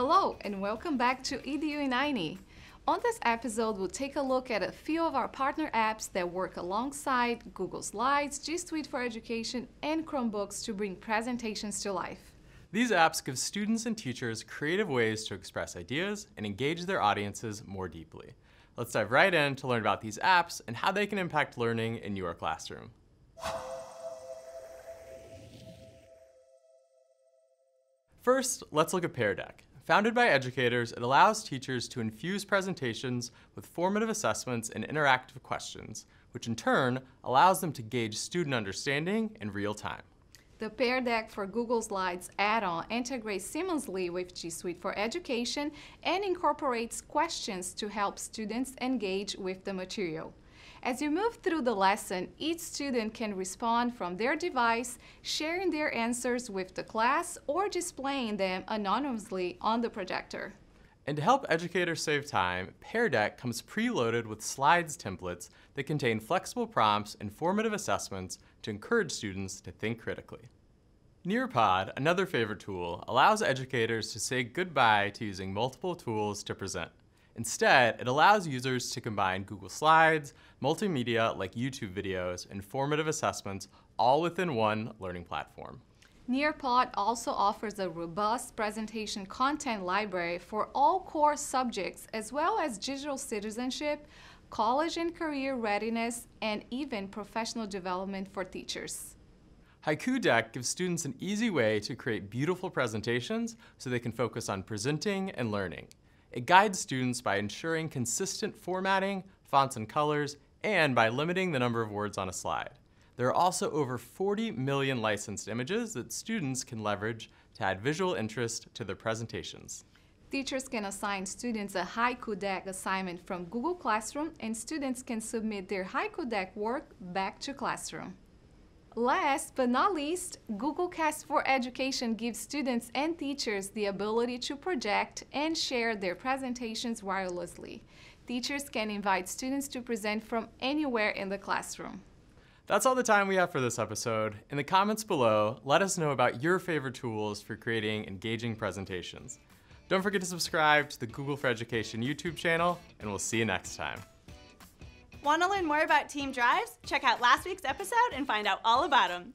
Hello and welcome back to EDU in 90. On this episode, we'll take a look at a few of our partner apps that work alongside Google Slides, G Suite for Education, and Chromebooks to bring presentations to life. These apps give students and teachers creative ways to express ideas and engage their audiences more deeply. Let's dive right in to learn about these apps and how they can impact learning in your classroom. First, let's look at Pear Deck. Founded by educators, it allows teachers to infuse presentations with formative assessments and interactive questions, which in turn allows them to gauge student understanding in real time. The Pear Deck for Google Slides add-on integrates seamlessly with G Suite for Education and incorporates questions to help students engage with the material. As you move through the lesson, each student can respond from their device, sharing their answers with the class or displaying them anonymously on the projector. And to help educators save time, Pear Deck comes preloaded with slides templates that contain flexible prompts and formative assessments to encourage students to think critically. Nearpod, another favorite tool, allows educators to say goodbye to using multiple tools to present. Instead, it allows users to combine Google Slides, multimedia like YouTube videos, and formative assessments all within one learning platform. Nearpod also offers a robust presentation content library for all core subjects as well as digital citizenship, college and career readiness, and even professional development for teachers. Haiku Deck gives students an easy way to create beautiful presentations so they can focus on presenting and learning. It guides students by ensuring consistent formatting, fonts and colors, and by limiting the number of words on a slide. There are also over 40 million licensed images that students can leverage to add visual interest to their presentations. Teachers can assign students a haiku deck assignment from Google Classroom and students can submit their haiku deck work back to classroom. Last but not least, Google Cast for Education gives students and teachers the ability to project and share their presentations wirelessly. Teachers can invite students to present from anywhere in the classroom. That's all the time we have for this episode. In the comments below, let us know about your favorite tools for creating engaging presentations. Don't forget to subscribe to the Google for Education YouTube channel, and we'll see you next time. Want to learn more about team drives? Check out last week's episode and find out all about them.